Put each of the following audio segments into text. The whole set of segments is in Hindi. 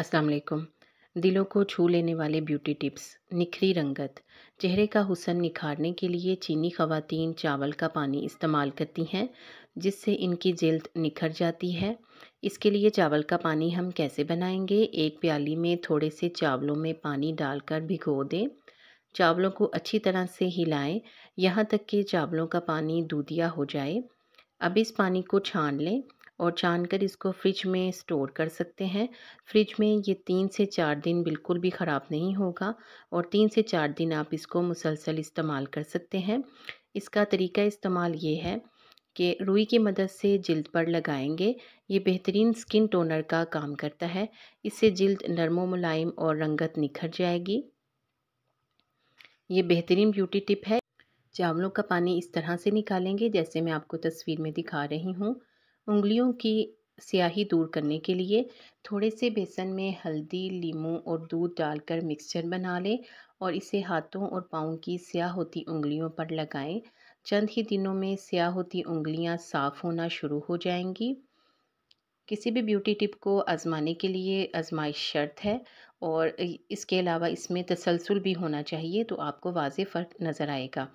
अस्सलाम वालेकुम दिलों को छू लेने वाले ब्यूटी टिप्स निखरी रंगत चेहरे का हुसन निखारने के लिए चीनी खवातीन चावल का पानी इस्तेमाल करती हैं जिससे इनकी जल्द निखर जाती है इसके लिए चावल का पानी हम कैसे बनाएंगे एक प्याली में थोड़े से चावलों में पानी डालकर भिगो दें चावलों को अच्छी तरह से हिलाएं यहाँ तक कि चावलों का पानी दूधिया हो जाए अब इस पानी को छान लें और छानकर इसको फ्रिज में स्टोर कर सकते हैं फ्रिज में ये तीन से चार दिन बिल्कुल भी ख़राब नहीं होगा और तीन से चार दिन आप इसको मुसलसल इस्तेमाल कर सकते हैं इसका तरीका इस्तेमाल ये है कि रुई की मदद से जल्द पर लगाएंगे ये बेहतरीन स्किन टोनर का काम करता है इससे जल्द नरमो मुलायम और रंगत निखर जाएगी ये बेहतरीन ब्यूटी टिप है चावलों का पानी इस तरह से निकालेंगे जैसे मैं आपको तस्वीर में दिखा रही हूँ उंगलियों की स्याही दूर करने के लिए थोड़े से बेसन में हल्दी लीमू और दूध डालकर मिक्सचर बना लें और इसे हाथों और पाँव की स्याह होती उंगलियों पर लगाएं चंद ही दिनों में स्याह होती उंगलियां साफ़ होना शुरू हो जाएंगी किसी भी ब्यूटी टिप को आज़माने के लिए आजमाइश शर्त है और इसके अलावा इसमें तसलसल भी होना चाहिए तो आपको वाज फ़र्क नज़र आएगा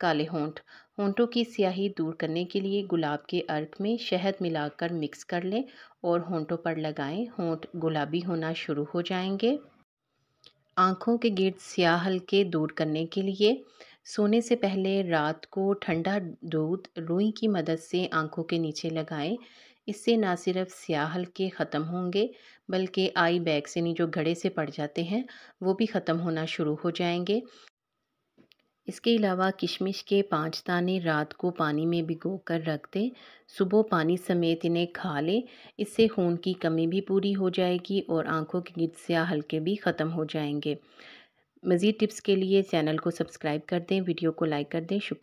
काले होंठ होंठों की स्याही दूर करने के लिए गुलाब के अर्क में शहद मिलाकर मिक्स कर लें और होंठों पर लगाएं होंठ गुलाबी होना शुरू हो जाएंगे आँखों के गिर्द स्याह हल्के दूर करने के लिए सोने से पहले रात को ठंडा दूध रुई की मदद से आँखों के नीचे लगाएं इससे ना सिर्फ स्याह हल्के ख़त्म होंगे बल्कि आई बैग से नहीं जो घड़े से पड़ जाते हैं वो भी ख़त्म होना शुरू हो जाएंगे इसके अलावा किशमिश के पाँच दाने रात को पानी में भिगो कर रख दें सुबह पानी समेत इन्हें खा लें इससे खून की कमी भी पूरी हो जाएगी और आँखों के गिद्ध हल्के भी ख़त्म हो जाएंगे मज़ीद टिप्स के लिए चैनल को सब्सक्राइब कर दें वीडियो को लाइक कर दें शुक्रिया